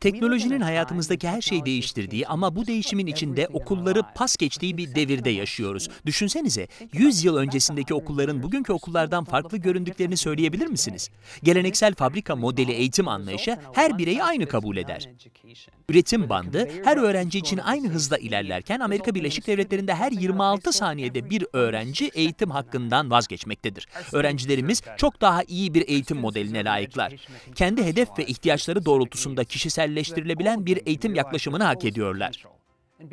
Teknolojinin hayatımızdaki her şeyi değiştirdiği ama bu değişimin içinde okulları pas geçtiği bir devirde yaşıyoruz. Düşünsenize, 100 yıl öncesindeki okulların bugünkü okullardan farklı göründüklerini söyleyebilir misiniz? Geleneksel fabrika modeli eğitim anlayışı her bireyi aynı kabul eder. Üretim bandı her öğrenci için aynı hızla ilerlerken Amerika Birleşik Devletleri'nde her 26 saniyede bir öğrenci eğitim hakkından vazgeçmektedir. Öğrencilerimiz çok daha iyi bir eğitim modeline layıklar. Kendi hedef ve ihtiyaçları doğrultusunda kişisel içselleştirilebilen bir eğitim yaklaşımını hak ediyorlar.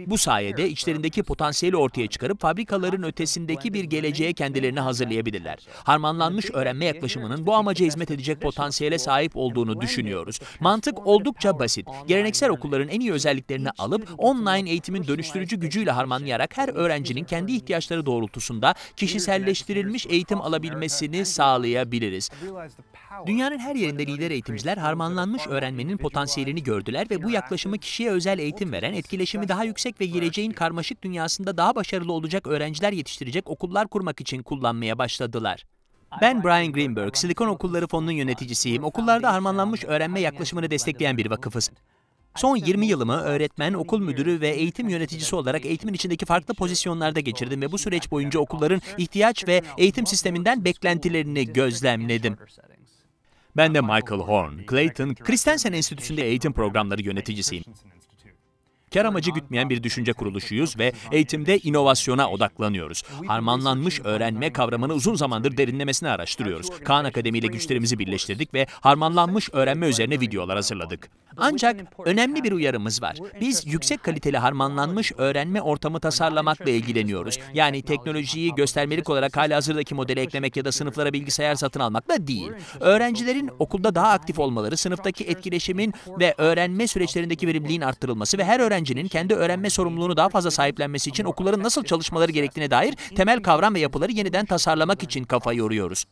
Bu sayede içlerindeki potansiyeli ortaya çıkarıp fabrikaların ötesindeki bir geleceğe kendilerini hazırlayabilirler. Harmanlanmış öğrenme yaklaşımının bu amaca hizmet edecek potansiyele sahip olduğunu düşünüyoruz. Mantık oldukça basit. Geleneksel okulların en iyi özelliklerini alıp online eğitimin dönüştürücü gücüyle harmanlayarak her öğrencinin kendi ihtiyaçları doğrultusunda kişiselleştirilmiş eğitim alabilmesini sağlayabiliriz. Dünyanın her yerinde lider eğitimciler harmanlanmış öğrenmenin potansiyelini gördüler ve bu yaklaşımı kişiye özel eğitim veren, etkileşimi daha yüksek yüksek ve geleceğin karmaşık dünyasında daha başarılı olacak öğrenciler yetiştirecek okullar kurmak için kullanmaya başladılar. Ben Brian Greenberg, Silikon Okulları Fonu'nun yöneticisiyim. Okullarda harmanlanmış öğrenme yaklaşımını destekleyen bir vakıfız. Son 20 yılımı öğretmen, okul müdürü ve eğitim yöneticisi olarak eğitimin içindeki farklı pozisyonlarda geçirdim ve bu süreç boyunca okulların ihtiyaç ve eğitim sisteminden beklentilerini gözlemledim. Ben de Michael Horn, Clayton Christensen Enstitüsü'nde eğitim programları yöneticisiyim kar amacı gütmeyen bir düşünce kuruluşuyuz ve eğitimde inovasyona odaklanıyoruz. Harmanlanmış öğrenme kavramını uzun zamandır derinlemesine araştırıyoruz. Kaan Akademi ile güçlerimizi birleştirdik ve harmanlanmış öğrenme üzerine videolar hazırladık. Ancak önemli bir uyarımız var. Biz yüksek kaliteli harmanlanmış öğrenme ortamı tasarlamakla ilgileniyoruz. Yani teknolojiyi göstermelik olarak hala hazırdaki modele eklemek ya da sınıflara bilgisayar satın almakla değil. Öğrencilerin okulda daha aktif olmaları, sınıftaki etkileşimin ve öğrenme süreçlerindeki verimliliğin arttırılması ve her öğrenci öğrencinin kendi öğrenme sorumluluğunu daha fazla sahiplenmesi için okulların nasıl çalışmaları gerektiğine dair temel kavram ve yapıları yeniden tasarlamak için kafa yoruyoruz.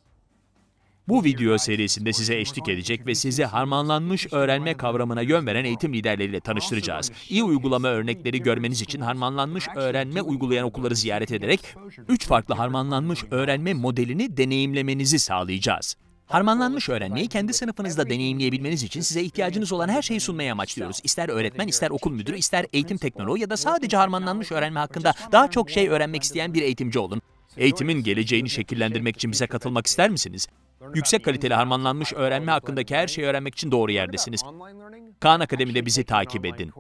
Bu video serisinde size eşlik edecek ve sizi harmanlanmış öğrenme kavramına yön veren eğitim liderleriyle tanıştıracağız. İyi uygulama örnekleri görmeniz için harmanlanmış öğrenme uygulayan okulları ziyaret ederek 3 farklı harmanlanmış öğrenme modelini deneyimlemenizi sağlayacağız. Harmanlanmış öğrenmeyi kendi sınıfınızda deneyimleyebilmeniz için size ihtiyacınız olan her şeyi sunmaya amaçlıyoruz. İster öğretmen, ister okul müdürü, ister eğitim teknoloğu ya da sadece harmanlanmış öğrenme hakkında daha çok şey öğrenmek isteyen bir eğitimci olun. Eğitimin geleceğini şekillendirmek için bize katılmak ister misiniz? Yüksek kaliteli harmanlanmış öğrenme hakkındaki her şeyi öğrenmek için doğru yerdesiniz. Kaan Akademi'de bizi takip edin.